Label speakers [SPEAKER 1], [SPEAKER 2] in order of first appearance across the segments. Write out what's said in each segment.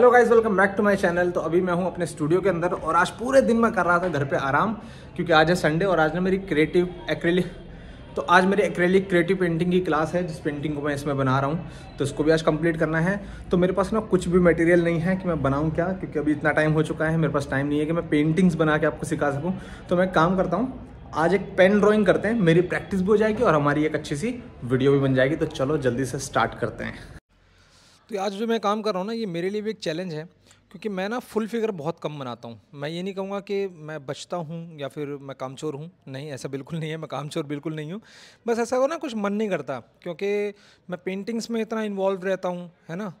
[SPEAKER 1] hello guys welcome back to my channel तो अभी मैं हूं अपने स्टूडियो के अंदर और आज पूरे दिन मैं कर रहा था घर पे आराम क्योंकि आज है संडे और आज ना मेरी क्रिएटिव एक्रेलिक तो आज मेरी एक्रेलिक क्रिएटिव पेंटिंग की क्लास है जिस पेंटिंग को मैं इसमें बना रहा हूँ तो इसको भी आज कंप्लीट करना है तो मेरे पास ना कुछ भी मटेरियल नहीं है कि मैं बनाऊँ क्या क्योंकि अभी इतना टाइम हो चुका है मेरे पास टाइम नहीं है कि मैं पेंटिंग्स बना के आपको सिखा सकूँ तो मैं काम करता हूँ आज एक पेन ड्राॅइंग करते हैं मेरी प्रैक्टिस भी हो जाएगी और हमारी एक अच्छी सी वीडियो भी बन जाएगी तो चलो जल्दी से स्टार्ट करते हैं तो आज जो मैं काम कर रहा हूँ ना ये मेरे लिए भी एक चैलेंज है क्योंकि मैं ना फुल फिगर बहुत कम बनाता हूँ मैं ये नहीं कहूँगा कि मैं बचता हूँ या फिर मैं कामचोर हूँ नहीं ऐसा बिल्कुल नहीं है मैं कामचोर बिल्कुल नहीं हूँ बस ऐसा हो ना कुछ मन नहीं करता क्योंकि मैं पेंटिंग्स में इतना इन्वॉल्व रहता हूँ है ना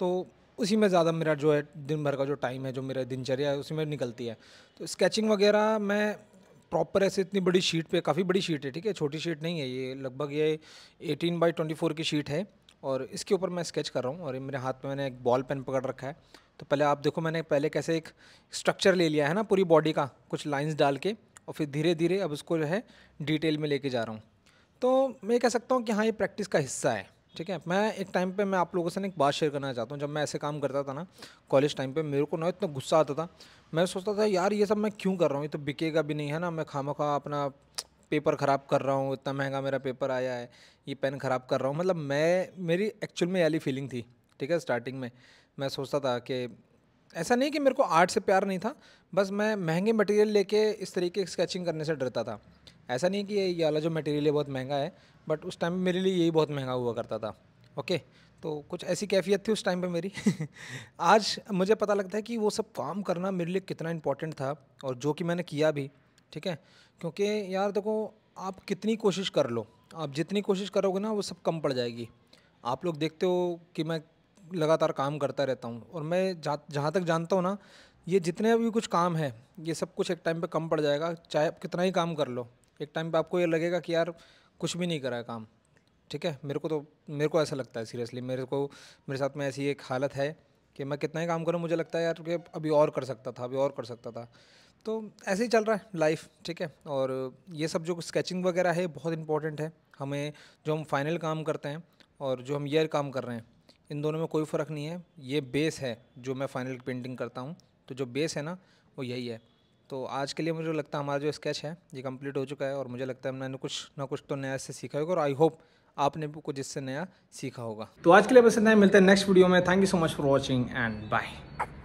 [SPEAKER 1] तो उसी में ज़्यादा मेरा जो है दिन भर का जो टाइम है जो मेरा दिनचर्या है उसी में निकलती है तो स्केचिंग वगैरह मैं प्रॉपर ऐसे इतनी बड़ी शीट पे काफ़ी बड़ी शीट है ठीक है छोटी शीट नहीं है ये लगभग ये 18 बाई 24 की शीट है और इसके ऊपर मैं स्केच कर रहा हूँ और मेरे हाथ में मैंने एक बॉल पेन पकड़ रखा है तो पहले आप देखो मैंने पहले कैसे एक स्ट्रक्चर ले लिया है ना पूरी बॉडी का कुछ लाइंस डाल के और फिर धीरे धीरे अब उसको जो है डिटेल में लेके जा रहा हूँ तो मैं कह सकता हूँ कि हाँ ये प्रैक्टिस का हिस्सा है ठीक है मैं एक टाइम पे मैं आप लोगों से ना एक बात शेयर करना चाहता हूँ जब मैं ऐसे काम करता था ना कॉलेज टाइम पे मेरे को ना इतना गुस्सा आता था मैं सोचता था यार ये सब मैं क्यों कर रहा हूँ ये तो बिकेगा भी नहीं है ना मैं खामा खा अपना पेपर ख़राब कर रहा हूँ इतना महंगा मेरा पेपर आया है ये पेन ख़राब कर रहा हूँ मतलब मैं मेरी एक्चुअल में वाली फीलिंग थी ठीक है स्टार्टिंग में मैं सोचता था कि ऐसा नहीं कि मेरे को आर्ट से प्यार नहीं था बस मैं महंगे मटेरियल लेके इस तरीके की स्केचिंग करने से डरता था ऐसा नहीं कि ये वाला जो मटेरियल है बहुत महंगा है बट उस टाइम मेरे लिए यही बहुत महंगा हुआ करता था ओके तो कुछ ऐसी कैफियत थी उस टाइम पे मेरी आज मुझे पता लगता है कि वो सब काम करना मेरे लिए कितना इम्पोर्टेंट था और जो कि मैंने किया भी ठीक है क्योंकि यार देखो आप कितनी कोशिश कर लो आप जितनी कोशिश करोगे ना वो सब कम पड़ जाएगी आप लोग देखते हो कि मैं लगातार काम करता रहता हूँ और मैं जहाँ जहाँ तक जानता हूँ ना ये जितने भी कुछ काम है ये सब कुछ एक टाइम पे कम पड़ जाएगा चाहे आप कितना ही काम कर लो एक टाइम पे आपको ये लगेगा कि यार कुछ भी नहीं करा है काम ठीक है मेरे को तो मेरे को ऐसा लगता है सीरियसली मेरे को मेरे साथ में ऐसी एक हालत है कि मैं कितना ही काम करूँ मुझे लगता है यार कि अभी और कर सकता था अभी और कर सकता था तो ऐसे ही चल रहा है लाइफ ठीक है और ये सब जो स्केचिंग वगैरह है बहुत इंपॉर्टेंट है हमें जो हम फाइनल काम करते हैं और जो हम ईयर काम कर रहे हैं इन दोनों में कोई फ़र्क नहीं है ये बेस है जो मैं फाइनल पेंटिंग करता हूँ तो जो बेस है ना वो यही है तो आज के लिए मुझे लगता है हमारा जो स्केच है ये कंप्लीट हो चुका है और मुझे लगता है मैंने कुछ ना कुछ तो नया इससे सीखा होगा और आई होप आपने भी कुछ इससे नया सीखा होगा तो आज के लिए बस इतना ही मिलते हैं नेक्स्ट वीडियो में thank you so much for watching and bye